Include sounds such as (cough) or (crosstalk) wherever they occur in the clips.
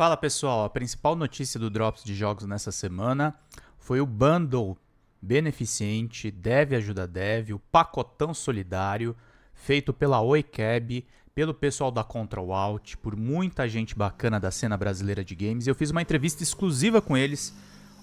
Fala pessoal, a principal notícia do Drops de Jogos nessa semana foi o bundle beneficente Dev Ajuda Dev, o pacotão solidário feito pela OiCab, pelo pessoal da Control Alt, por muita gente bacana da cena brasileira de games. Eu fiz uma entrevista exclusiva com eles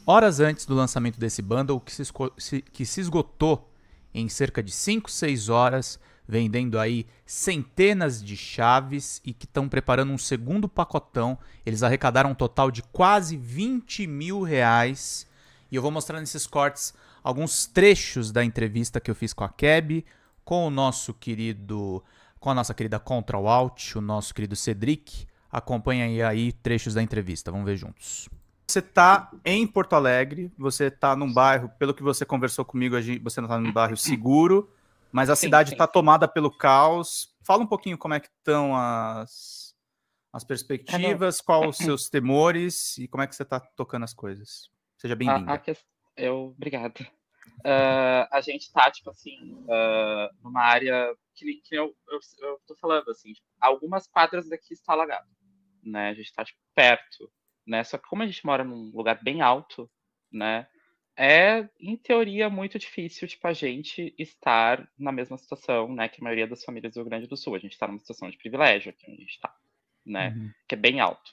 horas antes do lançamento desse bundle que se, que se esgotou em cerca de 5, 6 horas vendendo aí centenas de chaves e que estão preparando um segundo pacotão. Eles arrecadaram um total de quase 20 mil reais. E eu vou mostrar nesses cortes alguns trechos da entrevista que eu fiz com a Keb, com o nosso querido, com a nossa querida o Alt, o nosso querido Cedric. Acompanha aí trechos da entrevista. Vamos ver juntos. Você está em Porto Alegre, você está num bairro, pelo que você conversou comigo, você não está num bairro seguro, mas a sim, cidade está tomada pelo caos. Fala um pouquinho como é que estão as, as é, perspectivas, quais os seus temores e como é que você está tocando as coisas. Seja bem vindo Que... Eu, obrigada. (laughs) Uh, ah, a gente está tipo assim, uh, numa área que, que eu, eu, eu, tô falando, assim, tipo, algumas quadras daqui está alagado, né? A gente está tipo, perto, né? Só que como a gente mora num lugar bem alto, né? é, em teoria, muito difícil, tipo, a gente estar na mesma situação, né, que a maioria das famílias do Rio Grande do Sul. A gente está numa situação de privilégio aqui onde a gente está, né, uhum. que é bem alto,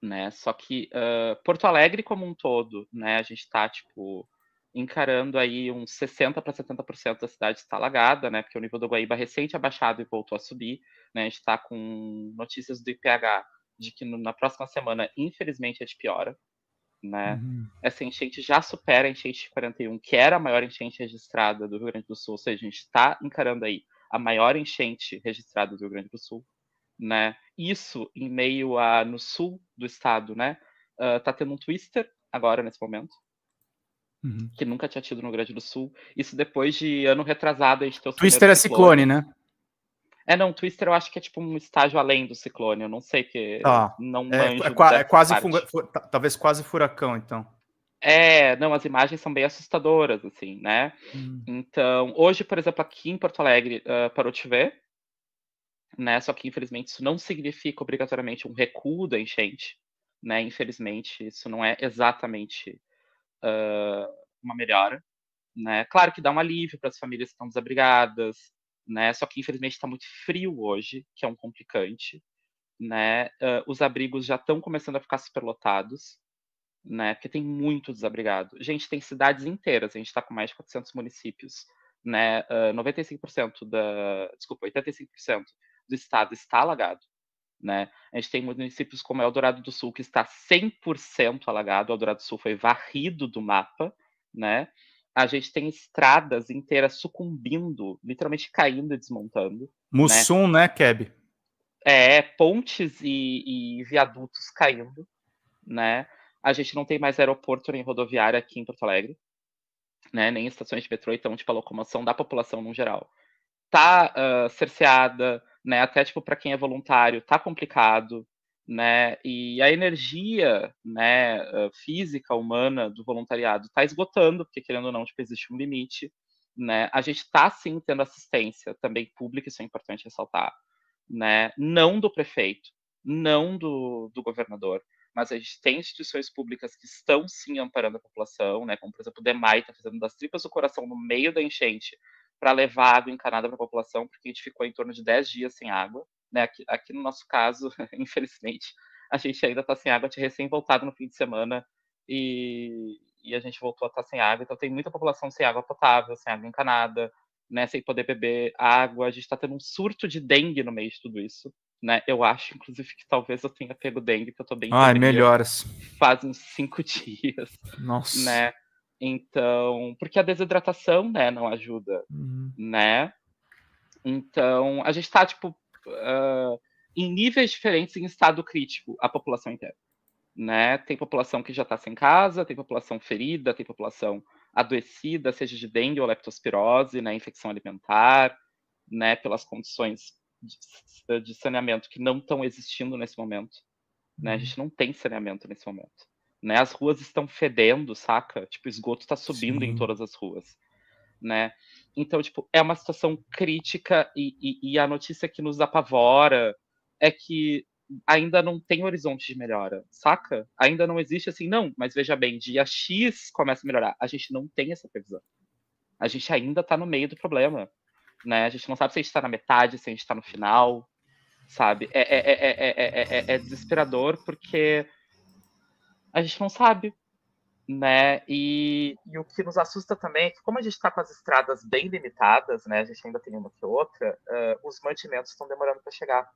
né. Só que uh, Porto Alegre como um todo, né, a gente está, tipo, encarando aí uns 60 para 70% da cidade está alagada, né, porque o nível do Guaíba recente abaixado e voltou a subir, né, a gente está com notícias do IPH de que no, na próxima semana, infelizmente, a gente piora, né? Uhum. Essa enchente já supera a enchente de 41, que era a maior enchente registrada do Rio Grande do Sul, ou seja, a gente está encarando aí a maior enchente registrada do Rio Grande do Sul, né? Isso em meio a no sul do estado, né? Uh, tá tendo um twister agora nesse momento. Uhum. Que nunca tinha tido no Rio Grande do Sul. Isso depois de ano retrasado a gente ter o Twister é ciclone, ciclone, né? É, não, Twister eu acho que é tipo um estágio além do ciclone, eu não sei que Tá. não é, é, é, quase funga, talvez quase furacão, então. É, não, as imagens são bem assustadoras, assim, né? Hum. Então, hoje, por exemplo, aqui em Porto Alegre, uh, parou de ver, né? Só que, infelizmente, isso não significa obrigatoriamente um recuo da enchente, né? Infelizmente, isso não é exatamente uh, uma melhora, né? Claro que dá um alívio para as famílias que estão desabrigadas, né? Só que infelizmente está muito frio hoje, que é um complicante, né? Uh, os abrigos já estão começando a ficar superlotados, né? Porque tem muito desabrigado. Gente, tem cidades inteiras, a gente está com mais de 400 municípios, né? Uh, 95% da, desculpa, 85% do estado está alagado. Né? A gente tem municípios como Eldorado do Sul, que está 100% alagado. O Eldorado do Sul foi varrido do mapa. Né? a gente tem estradas inteiras sucumbindo, literalmente caindo e desmontando. Mussum, né, né Keb? É, pontes e, e viadutos caindo, né? A gente não tem mais aeroporto nem rodoviária aqui em Porto Alegre. Né, nem estações de metrô, então, tipo, a locomoção da população no geral tá uh, cerceada, né, até, tipo, para quem é voluntário, tá complicado, né? E a energia, né, física humana do voluntariado está esgotando, porque querendo ou não, tipo, existe um limite, né? A gente está sim tendo assistência também pública, isso é importante ressaltar, né? Não do prefeito, não do, do governador, mas a gente tem instituições públicas que estão sim amparando a população, né? Como por exemplo, o DEMAI está fazendo das tripas do coração no meio da enchente para levar água encanada para a população, porque a gente ficou em torno de 10 dias sem água, né? Aqui, aqui no nosso caso, (laughs) infelizmente, a gente ainda está sem água, tinha é recém voltado no fim de semana e, e a gente voltou a estar tá sem água. Então tem muita população sem água potável, sem água encanada, né, sem poder beber água. A gente está tendo um surto de dengue no meio de tudo isso. Né? Eu acho, inclusive, que talvez eu tenha pego dengue, que eu tô bem. Ah, dengue. melhoras. Faz uns cinco (laughs) dias. Nossa. Né? Então, porque a desidratação, né, não ajuda, uhum. né? Então, a gente tá, tipo, uh, em níveis diferentes, em estado crítico, a população inteira. Né? Tem população que já está sem casa, tem população ferida, tem população adoecida, seja de dengue ou leptospirose, né? infecção alimentar, né? pelas condições de, de saneamento que não estão existindo nesse momento. Né? A gente não tem saneamento nesse momento. Né? As ruas estão fedendo, saca? Tipo, esgoto está subindo Sim. em todas as ruas né? Então, tipo, é uma situação crítica e, e, e a notícia que nos apavora é que ainda não tem horizonte de melhora, saca? Ainda não existe assim, não, mas veja bem, dia X começa a melhorar. A gente não tem essa previsão. A gente ainda tá no meio do problema, né? A gente não sabe se a gente tá na metade, se a gente tá no final, sabe? É, é, é, é, é, é, é, é desesperador porque a gente não sabe, né? E, e, o que nos assusta também é que, como a gente está com as estradas bem limitadas, né? A gente ainda tem uma que outra, uh, os mantimentos estão demorando para chegar,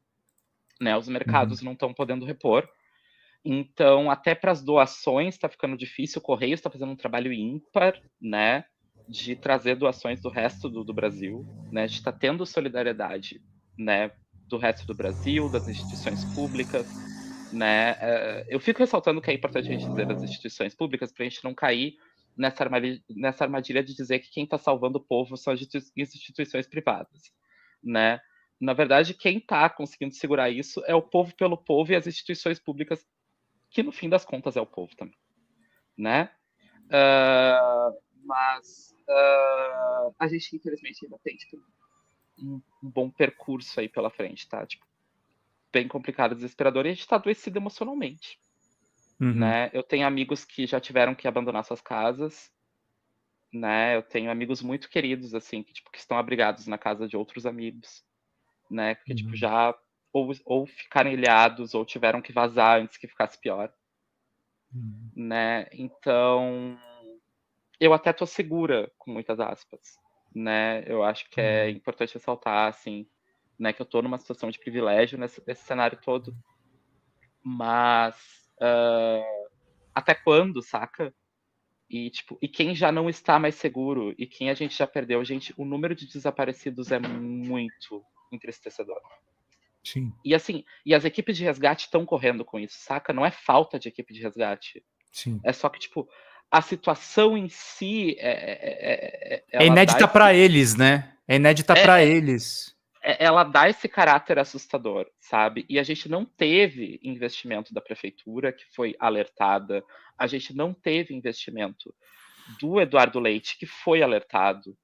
né? Os mercados uhum. não estão podendo repor. Então, até para as doações está ficando difícil. O Correio está fazendo um trabalho ímpar, né? De trazer doações do resto do, do Brasil, né? A gente está tendo solidariedade, né? Do resto do Brasil, das instituições públicas, né? Eh, eu fico ressaltando que é importante a gente dizer das instituições públicas para a gente não cair nessa armadilha, nessa armadilha de dizer que quem está salvando o povo são as instituições privadas. Né? Na verdade, quem está conseguindo segurar isso é o povo pelo povo e as instituições públicas, que no fim das contas é o povo também. Né? Uh, mas uh, a gente, infelizmente, ainda tem tipo, um, um bom percurso aí pela frente, tá? Tipo, bem complicado, desesperador, e a gente está adoecido emocionalmente. Uhum. Né? Eu tenho amigos que já tiveram que abandonar suas casas, né? Eu tenho amigos muito queridos, assim, que, tipo, que estão abrigados na casa de outros amigos, né? Que, tipo, uhum. tipo, já ou, ou ficaram ilhados ou tiveram que vazar antes que ficasse pior, uhum. né? Então, eu até tô segura, com muitas aspas, né? Eu acho que é uhum. importante ressaltar, assim, né, que eu estou numa situação de privilégio nesse, nesse cenário todo. Mas uh, até quando, saca? E, tipo, e quem já não está mais seguro e quem a gente já perdeu, gente, o número de desaparecidos é muito entristecedor. Sim. E assim, e as equipes de resgate estão correndo com isso, saca? Não é falta de equipe de resgate. Sim. É só que, tipo, a situação em si é. É, é, é, é, é inédita para eles, né? É inédita é, para é. eles. É, ela dá esse caráter assustador, sabe? E a gente não teve investimento da prefeitura que foi alertada, a gente não teve investimento do Eduardo Leite que foi alertado,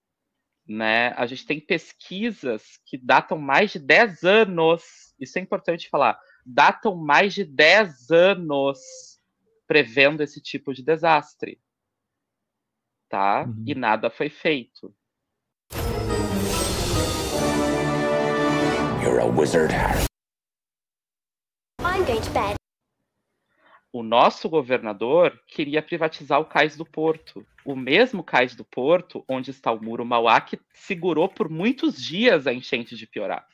né? A gente tem pesquisas que datam mais de 10 anos, isso é importante falar, datam mais de 10 anos prevendo esse tipo de desastre, tá? Uhum. E nada foi feito. wizard. I'm going to bed. O nosso governador queria privatizar o cais do porto. O mesmo cais do porto, onde está o muro Mauá, que segurou por muitos dias a enchente de piorar.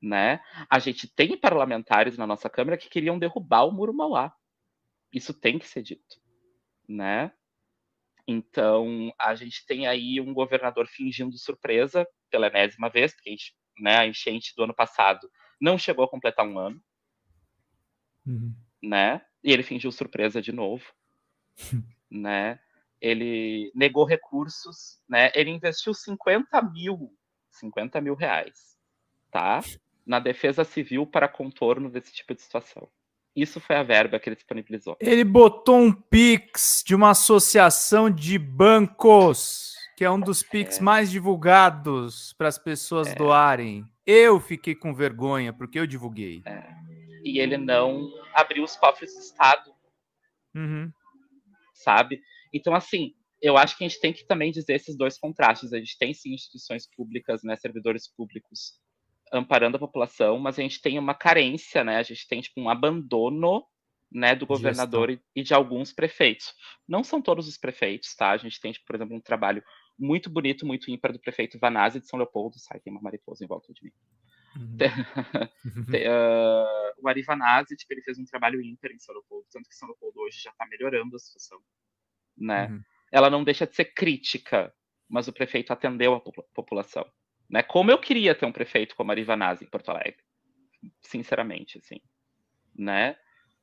Né? A gente tem parlamentares na nossa Câmara que queriam derrubar o muro Mauá. Isso tem que ser dito, né? Então, a gente tem aí um governador fingindo surpresa pela enésima vez, porque a gente né, a enchente do ano passado, não chegou a completar um ano, uhum. né? E ele fingiu surpresa de novo, (laughs) né? Ele negou recursos, né? Ele investiu 50 mil, 50 mil reais, tá? Na defesa civil para contorno desse tipo de situação. Isso foi a verba que ele disponibilizou. Ele botou um pix de uma associação de bancos que é um dos picks é. mais divulgados para as pessoas é. doarem. Eu fiquei com vergonha porque eu divulguei. É. E ele não abriu os cofres do Estado. Uhum. Sabe? Então, assim, eu acho que a gente tem que também dizer esses dois contrastes. A gente tem, sim, instituições públicas, né, servidores públicos amparando a população, mas a gente tem uma carência, né? A gente tem, tipo, um abandono né, do governador e de alguns prefeitos. Não são todos os prefeitos, tá? A gente tem, tipo, por exemplo, um trabalho muito bonito, muito ímpar do prefeito Vanazzi de São Leopoldo. Sai, tem uma mariposa em volta de mim. Uhum. uh, (laughs) o Ari Vanazzi, tipo, ele fez um trabalho ímpar em São Leopoldo, tanto que São Leopoldo hoje já está melhorando a situação, né? Uhum. Ela não deixa de ser crítica, mas o prefeito atendeu a população, né? Como eu queria ter um prefeito como Ari Vanazzi em Porto Alegre, sinceramente, assim, né?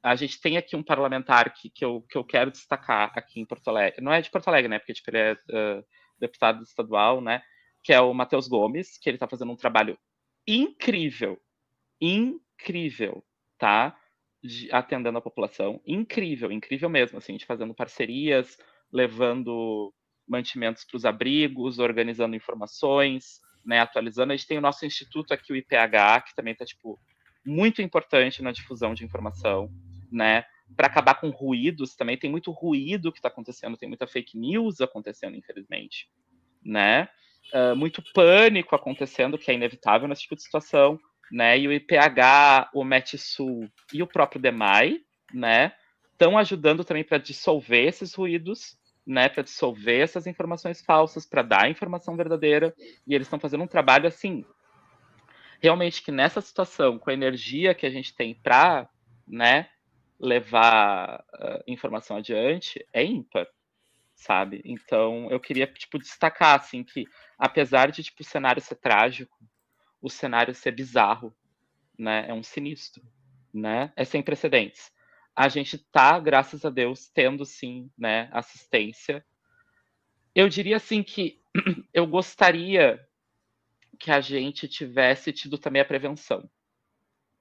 a gente tem aqui um parlamentar que, que, eu, que eu quero destacar aqui em Porto Alegre. Não é de Porto Alegre, né? Porque tipo, ele é uh, deputado estadual, né? Que é o Matheus Gomes, que ele está fazendo um trabalho incrível, incrível, tá? De, atendendo a população, incrível, incrível mesmo, assim, de fazendo parcerias, levando mantimentos para os abrigos, organizando informações, né, atualizando. A gente tem o nosso instituto aqui, o IPH, que também está, tipo, muito importante na difusão de informação, né? para acabar com ruídos também. Tem muito ruído que está acontecendo, tem muita fake news acontecendo, infelizmente, né? Uh, muito pânico acontecendo, que é inevitável nesse tipo de situação, né? E o IPH, o Metsul e o próprio DEMAI, né? Estão ajudando também para dissolver esses ruídos, né? Para dissolver essas informações falsas, para dar a informação verdadeira. E eles estão fazendo um trabalho assim. Realmente que nessa situação, com a energia que a gente tem para, né, levar uh, informação adiante é ímpar, sabe? Então eu queria tipo destacar assim que apesar de tipo o cenário ser trágico, o cenário ser bizarro, né? É um sinistro, né? É sem precedentes. A gente tá, graças a Deus, tendo sim, né, assistência. Eu diria assim que (clears throat) eu gostaria que a gente tivesse tido também a prevenção,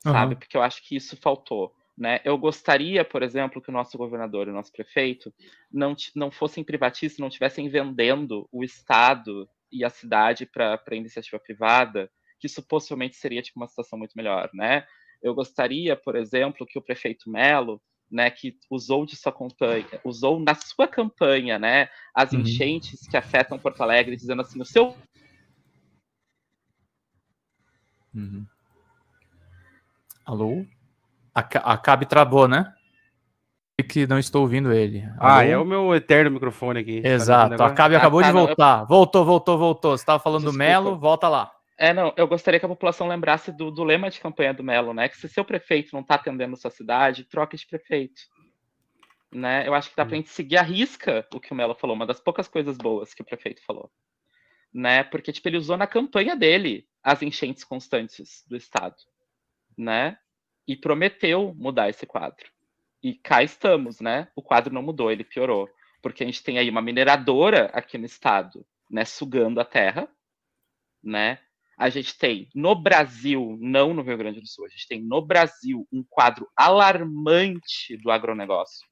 uhum. sabe? Porque eu acho que isso faltou. Né? Eu gostaria, por exemplo, que o nosso governador e o nosso prefeito não, não fossem privatistas, não estivessem vendendo o Estado e a cidade para iniciativa privada, que supostamente seria tipo, uma situação muito melhor. Né? Eu gostaria, por exemplo, que o prefeito Melo né, que usou de sua campanha, usou na sua campanha, né, as uhum. enchentes que afetam Porto Alegre, dizendo assim, o seu uhum. Alô? A, a Cabe travou, né? E que não estou ouvindo ele. Ah, Alô? é o meu eterno microfone aqui. Tá Exato. a Cabe acabou ah, de tá, voltar. Não, eu... Voltou, voltou, voltou. Você estava falando Desculpa. do Melo, volta lá. É, não, eu gostaria que a população lembrasse do, do lema de campanha do Melo, né? Que se seu prefeito não está atendendo sua cidade, troque de prefeito. Né? Eu acho que dá para a gente seguir a risca o que o Melo falou, uma das poucas coisas boas que o prefeito falou. Né? Porque, tipo, ele usou na campanha dele as enchentes constantes do Estado. Né? e prometeu mudar esse quadro. E cá estamos, né? O quadro não mudou, ele piorou. Porque a gente tem aí uma mineradora aqui no estado, né, sugando a terra, né? A gente tem no Brasil, não no Rio Grande do Sul, a gente tem no Brasil um quadro alarmante do agronegócio,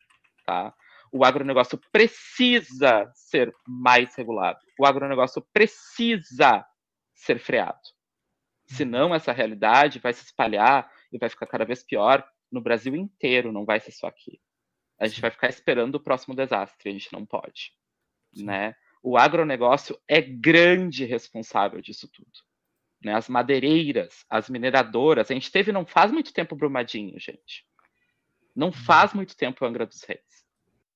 tá? O agronegócio precisa ser mais regulado. O agronegócio precisa ser freado. Senão essa realidade vai se espalhar e vai ficar cada vez pior no Brasil inteiro, não vai ser só aqui. A gente vai ficar esperando o próximo desastre, a gente não pode. Né? O agronegócio é grande responsável disso tudo. Né? As madeireiras, as mineradoras, a gente teve não faz muito tempo Brumadinho, gente. Não uhum. faz muito tempo Angra dos Reis.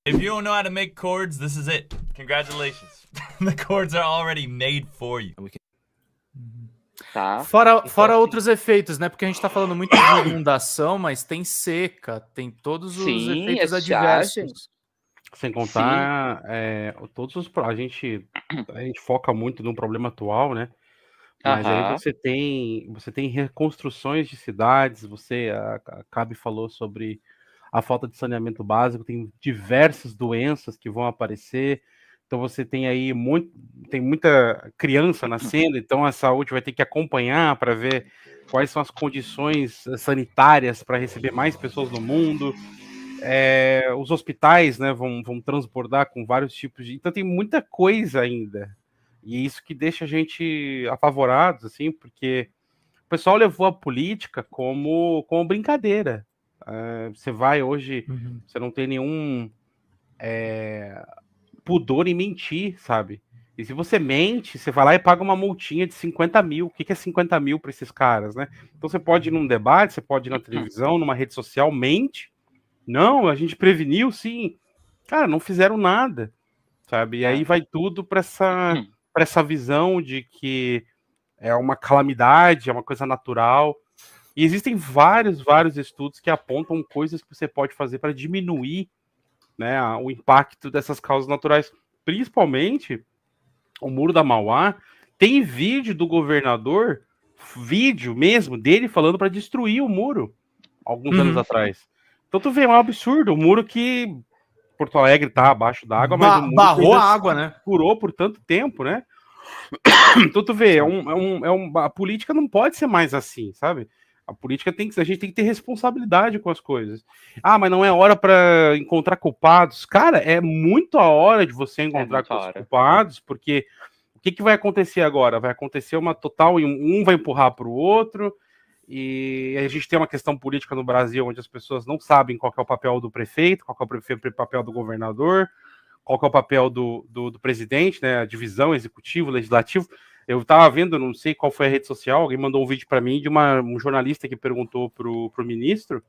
If you don't know how to make cords, this is it. Congratulations. (laughs) the cords are already made for you. Tá? Fora, então, fora assim outros efeitos, né? Porque a gente tá falando muito de inundação, mas tem seca, tem todos os sim, efeitos é adversos. Sem contar é, todos os. A gente, a gente foca muito no problema atual, né? Mas aí você tem, você tem reconstruções de cidades, você, acabe a Cabe falou sobre a falta de saneamento básico, tem diversas doenças que vão aparecer, então você tem aí muito, tem muita criança nascendo, então a saúde vai ter que acompanhar para ver quais são as condições eh, sanitárias para receber mais pessoas no mundo. É, os hospitais né, vão, vão transbordar com vários tipos de. Então tem muita coisa ainda. E isso que deixa a gente apavorados, assim, porque o pessoal levou a política como, como brincadeira. É, você vai hoje, uhum. você não tem nenhum. É, pudor em mentir, sabe? E se você mente, você vai lá e paga uma multinha de 50 mil. O que é 50 mil para esses caras, né? Então você pode ir num debate, você pode ir na televisão, numa rede social, mente. Não, a gente preveniu, sim. Cara, não fizeram nada, sabe? E aí é. vai tudo para essa, uhum. essa visão de que é uma calamidade, é uma coisa natural. E existem vários, vários estudos que apontam coisas que você pode fazer para diminuir né, o impacto dessas causas naturais, principalmente o muro da Mauá, tem vídeo do governador, vídeo mesmo dele falando para destruir o muro alguns uhum. anos atrás. Então tu vê é um absurdo, o um muro que Porto Alegre tá abaixo da água, mas ba barrou a água, né? Curou por tanto tempo, né? (coughs) Então tu vê, é um, é um, é um, a política não pode ser mais assim, sabe? A política tem que, a gente tem que ter responsabilidade com as coisas. Ah, mas não é hora para encontrar culpados. Cara, é muito a hora de você é encontrar é culpados, porque o que, que vai acontecer agora? Vai acontecer uma total, um vai empurrar para o outro, e a gente tem uma questão política no Brasil onde as pessoas não sabem qual é o papel do prefeito, qual é o papel do governador, qual é o papel do, do, do presidente, né? A divisão executivo, legislativo. Eu tava vendo, não sei qual foi a rede social, alguém mandou um vídeo para mim de uma, um jornalista que perguntou pro, pro ministro.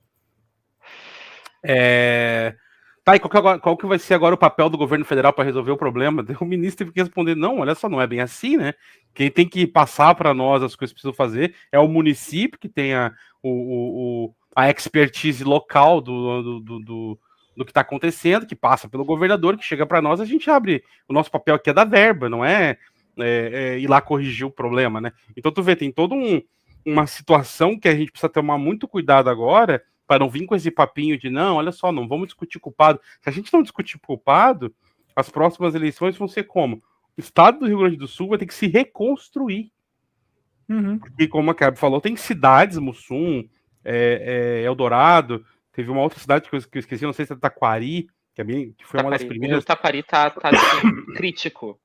É, tá, e qual que, é agora, qual que vai ser agora o papel do governo federal para resolver o problema? (laughs) O ministro teve que responder: não, olha só, não é bem assim, né? Quem tem que passar para nós as coisas que precisam fazer é o município que tem a, o, o, a expertise local do, do, do, do do que está acontecendo, que passa pelo governador, que chega para nós, a gente abre. O nosso papel aqui é da verba, não é é, é, ir lá corrigir o problema, né? Então tu vê, tem toda um, uma situação que a gente precisa tomar muito cuidado agora para não vir com esse papinho de não, olha só, não vamos discutir culpado. Se a gente não discutir culpado, as próximas eleições vão ser como? O estado do Rio Grande do Sul vai ter que se reconstruir. Uhum. como a Cabo falou, tem cidades, Mussum, é, é, Eldorado, teve uma outra cidade que eu, esqueci, não sei se é Taquari, que, é bem, que foi Taquari. uma das primeiras. O Taquari tá, tá assim, (coughs) crítico.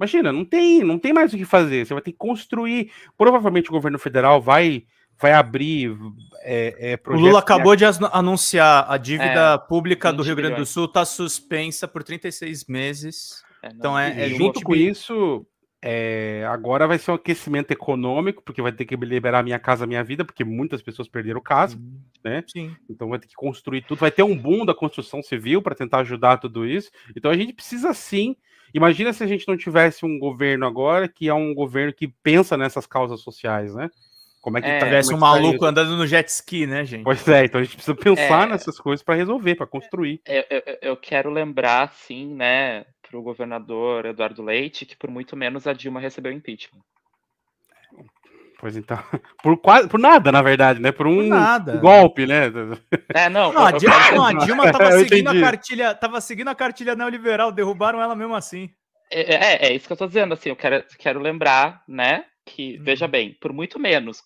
Imagina, não tem, não tem mais o que fazer. Você vai ter que construir. Provavelmente o governo federal vai, vai abrir é, é, O Lula acabou de anunciar a dívida é, pública do Rio Grande do Sul está suspensa por 36 meses. É, não, então é, é junto com isso. É, agora vai ser um aquecimento econômico, porque vai ter que liberar minha casa, minha vida, porque muitas pessoas perderam casa, uhum. né? Sim. Então vai ter que construir tudo. Vai ter um boom da construção civil para tentar ajudar tudo isso. Então a gente precisa sim Imagina se a gente não tivesse um governo agora que é um governo que pensa nessas causas sociais, né? Como é que é, tivesse tá- é é tá um maluco isso? andando no jet ski, né, gente? Pois é, então a gente precisa pensar é, nessas coisas para resolver, para construir. É, eu, eu, eu, quero lembrar, sim, né, para o governador Eduardo Leite, que por muito menos a Dilma recebeu impeachment. Pois então. (laughs) Por, quase, por nada, na verdade, né? Por um por nada. golpe, né? É, não. não a Dilma, não, a Dilma tava, (laughs) seguindo a cartilha, tava seguindo a cartilha neoliberal, derrubaram ela mesmo assim. É, é, é, é, isso que eu tô dizendo, assim, eu quero, quero lembrar, né, que, hum. veja bem, por muito menos,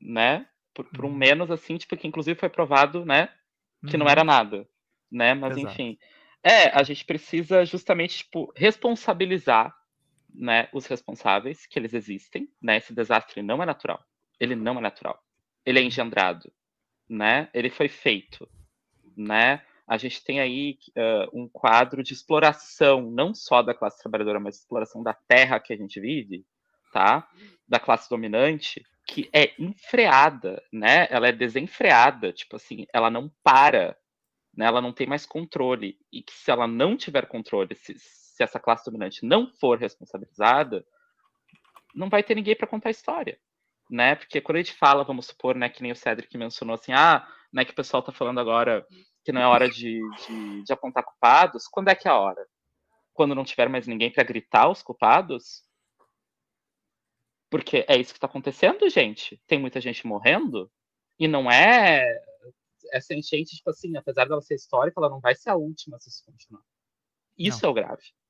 né, por, por, um uhum. menos, assim, tipo, que inclusive foi provado, né, que hum. não uhum. era nada, né, mas Exato. enfim. É, a gente precisa justamente, tipo, responsabilizar né, os responsáveis, que eles existem, né? Esse desastre não é natural. Ele não é natural. Ele é engendrado, né? Ele foi feito, né? A gente tem aí uh, um quadro de exploração, não só da classe trabalhadora, mas exploração da terra que a gente vive, tá? Da classe dominante, que é enfreada, né? Ela é desenfreada, tipo assim, ela não para, né? Ela não tem mais controle e que se ela não tiver controle, se, se essa classe dominante não for responsabilizada, não vai ter ninguém para contar a história, né? Porque quando a gente fala, vamos supor, né, que nem o Cedric mencionou assim, ah, né, que o pessoal está falando agora que não é hora de, de, de apontar culpados, quando é que é a hora? Quando não tiver mais ninguém para gritar os culpados? Porque é isso que está acontecendo, gente. Tem muita gente morrendo e não é essa é enchente, tipo assim, apesar dela ser histórica, ela não vai ser a última se isso continuar. Isso não. é o grave.